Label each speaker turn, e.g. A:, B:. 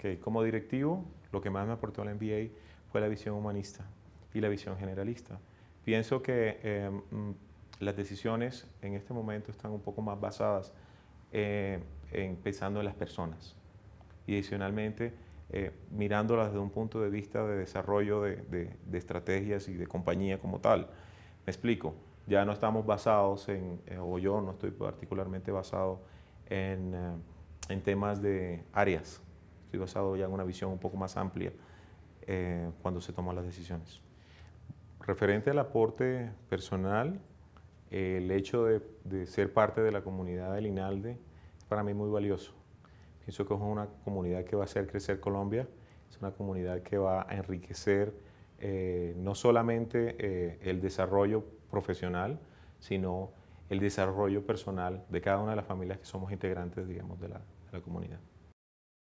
A: que Como directivo, lo que más me aportó la MBA fue la visión humanista y la visión generalista. Pienso que em, mm, las decisiones en este momento están un poco más basadas eh, en pensando en las personas y adicionalmente eh, mirándolas desde un punto de vista de desarrollo de, estrategias y de compañía como tal. Me explico, ya no estamos basados en, eh, o yo no estoy particularmente basado en temas de áreas, estoy basado ya en una visión un poco más amplia eh, cuando se toman las decisiones. Referente al aporte personal, el hecho de, ser parte de la comunidad del INALDE es para mí muy valioso. Pienso que es una comunidad que va a hacer crecer Colombia, es una comunidad que va a enriquecer eh, no solamente eh, el desarrollo profesional, sino el desarrollo personal de cada una de las familias que somos integrantes, digamos, de la comunidad.